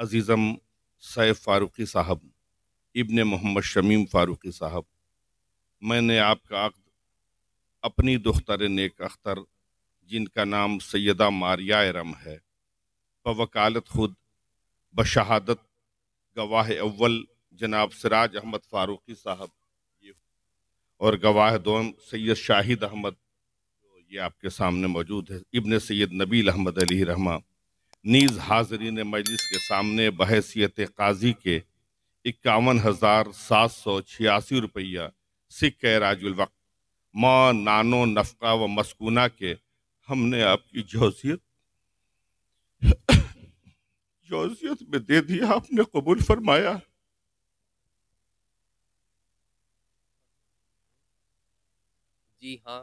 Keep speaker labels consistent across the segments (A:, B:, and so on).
A: अज़ीज़म सैफ़ फ़ारूक़ी साहब इब्ने मोहम्मद शमीम फ़ारूक़ी साहब मैंने आपका अक्द अपनी दुख्तर नेक अख्तर जिनका नाम सैदा मारिया रम है बवकालत खुद बशहादत गवाह अव्वल जनाब सिराज अहमद फ़ारूक़ी साहब और गवाह दोम सैयद शाहिद अहमद ये आपके सामने मौजूद है इब्ने सैयद नबील अहमद अली रहमा नीज हाजरीन मजलिस के सामने बहसीत काजी के इक्यावन हज़ार सात सौ छियासी रुपया सिक राजुलवक्त माँ नानो नफका व मस्कुना के हमने आपकी जोसियत जोसियत में दे दिया आपने कबूल फरमाया जी हाँ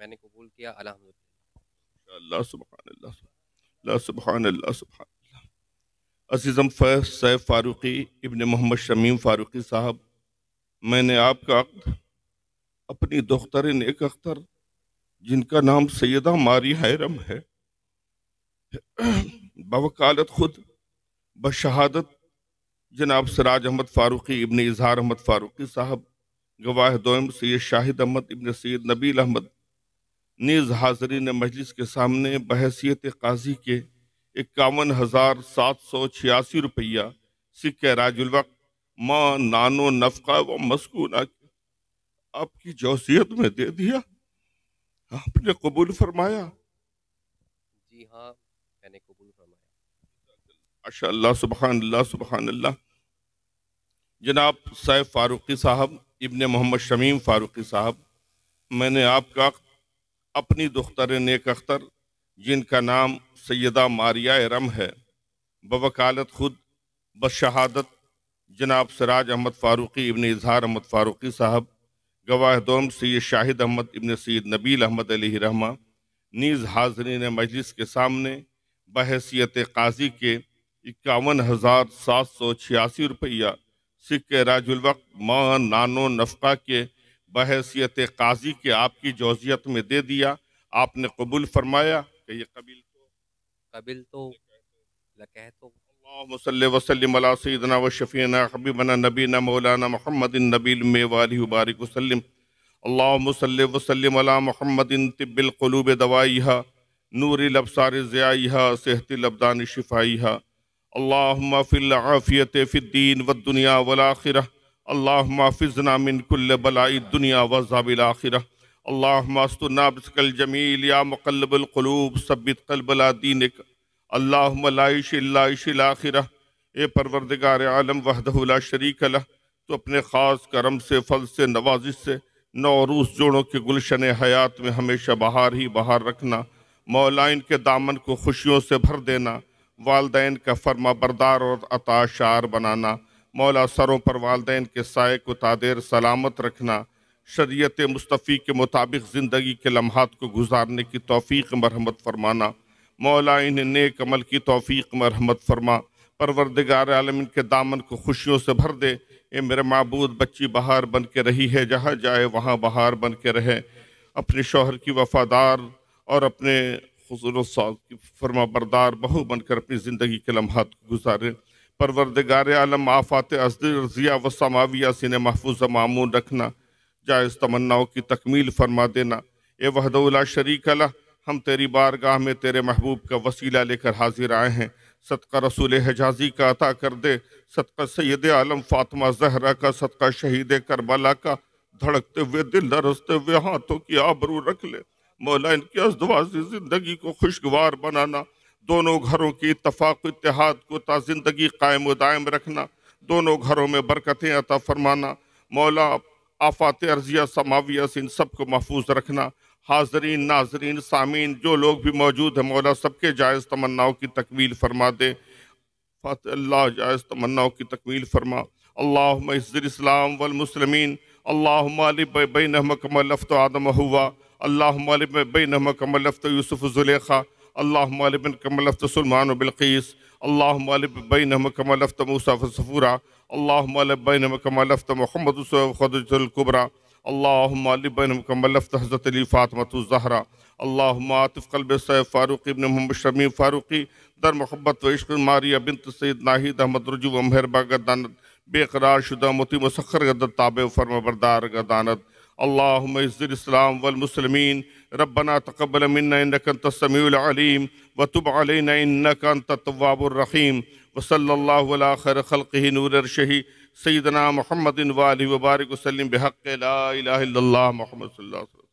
A: मैंने कबूल किया अल्लाह सुबह अजीज़म सुबहान अल्लाह सुबहान अजीज़म सैफ फ़ारूक़ी इबन मोहम्मद शमीम फ़ारूक़ी साहब मैंने आपका अक्द अपनी दोख्तर नेक अख्तर जिनका नाम सैदा मारी हैरम है बवकालत खुद बशहादत जनाब सराज अहमद फ़ारूक़ी इबन इजहार अहमद फ़ारूक़ी साहब गवाह दोम सैद शाहिद अहमद इबन सैद नबील अहमद नीज हाजरी ने मजलिस के सामने बहसीत काजी के इक्यावन हज़ार सात सौ छियासी रुपया सिक्के राजुलवक माँ नानो नफका व मस्कूना आपकी जोसियत में दे दिया आपने कबूल फरमाया जी हाँ मैंने कबूल फरमाया माशा सुबहान अल्लाह सुबहान अल्लाह जनाब सैफ फारूकी साहब इबन मोहम्मद शमीम फारूकी साहब मैंने आपका अपनी दुख्तर नेक अख्तर जिनका नाम सैदा मारिया रम है बवकालत खुद बशहादत जनाब सराज अहमद फ़ारूक़ी इबन इजहार अहमद फ़ारूक़ी साहब गवाह दोम सैद शाहिद अहमद इबन सैद नबील अहमद अली रहमा नीज़ हाजरीन मजलिस के सामने बहसीत काजी के इक्यावन हज़ार सात सौ छियासी रुपया सिक्के राजुलवक्त मां नानो नफका के बहसीत काजी के आपकी जोजियत में दे दिया आपने कबूल फरमाया कि ये कबील तो कबील तो लकह तो मसल वसलम सदना मौलाना महमदिन नबील में वसलम अल्लासल वसलम महमदिन तिब्बिलकलूब नूर लबसार ज़ियाहा सेहत लबदान शिफाइहा फ़िद्दीन व दुनिया वलाखिरा अल्लाह माफिजना मिनकुल्ल बलाई दुनिया वजाबिल आखिर अल्लाह मास्तुनाबल जमील या मकलबलूब सबित कलबला दीन अल्लाह मलाइशिल आखिर ए परवरदगार आलम वहदहुला शरीक अला तो अपने ख़ास करम से फल से नवाजिश से नौरूस जोड़ों के गुलशन हयात में हमेशा बहार ही बहार रखना मौलाइन के दामन को खुशियों से भर देना वालदे का फर्मा बरदार और अताशार बनाना मौला सरों पर वालदे के साय को तादेर सलामत रखना शरीयत मुस्तफ़ी के मुताबिक ज़िंदगी के लम्हात को गुजारने की तोफ़ी मरहमत फरमाना मौला इन नेक अमल की तोफ़ी मरहमत फरमा परवरदगार आलम इनके दामन को खुशियों से भर दे ये मेरे मबूद बच्ची बहार बन के रही है जहाँ जाए वहाँ बहार बन के रहे अपने शोहर की वफ़ादार और अपने हजूर की फरमा बरदार बहू बनकर अपनी ज़िंदगी के लम्हात गुजारें परवरदगार आलम आफात अर्जिया व समाविया सिने महफूज मामून रखना जायज़ तमन्नाओं की तकमील फरमा देना ए वहदउला शरीक अला हम तेरी बारगाह में तेरे महबूब का वसीला लेकर हाजिर आए हैं सदका रसूल हजाजी का अता कर दे सदका सैद आलम फातमा जहरा का सदका शहीद करबला का धड़कते हुए दिल दरसते हुए हाथों की आबरू रख ले मौला इनकी अज्दवाजी ज़िंदगी को खुशगवार बनाना दोनों घरों की इतफाक़ इतिहाद को ता ज़िंदगी कायम व दायम रखना दोनों घरों में बरकतें अता फरमाना मौला आफात अर्जिया समाविया से इन सब को महफूज रखना हाजरीन नाजरीन सामीन जो लोग भी मौजूद हैं मौला सबके जायज़ तमन्नाओं की तकमील फरमा दे फ़तः जायज़ तमन्नाओं की तकमील फरमा अल्लाह इज़्ज़लाम वलमसलमिन अल्लाह बिन आदम हुआ अल्लाह बिन हमकमलफ़त यूसुफ़ जुलेखा अल्लाहमबिन कमलफ़तसलमान बिलकीस सफूरा कमलफ़त मूसाफ़ूरा अल्लाहमबिन कमलफ़त महमद ख़दुलकुबरा अल्लाहमबिन कमलफ़त हज़रत अली फ़ातमतज़हरा अल्लाहमातफ़ कलब सैफ़ फ़ारूक़ इबन मोहम्मद शमी फ़ारूक़ी दर मोहब्बत वश्क मारिया बिन सैद नाहिद अहमद रजू अमहर बागदानत बेकरार शुदा मोती मसखर गदत ताब फर्मा बरदार गदानत अल्लाम इज़्ज़लाम वलमसलमिन रबना तकबल मिनकसमीम वतुब अलनकवाबरहीम वसल्ला खर खल नूरशही सैदना महमदिन वाल वबारक वसलम बहक ला महमद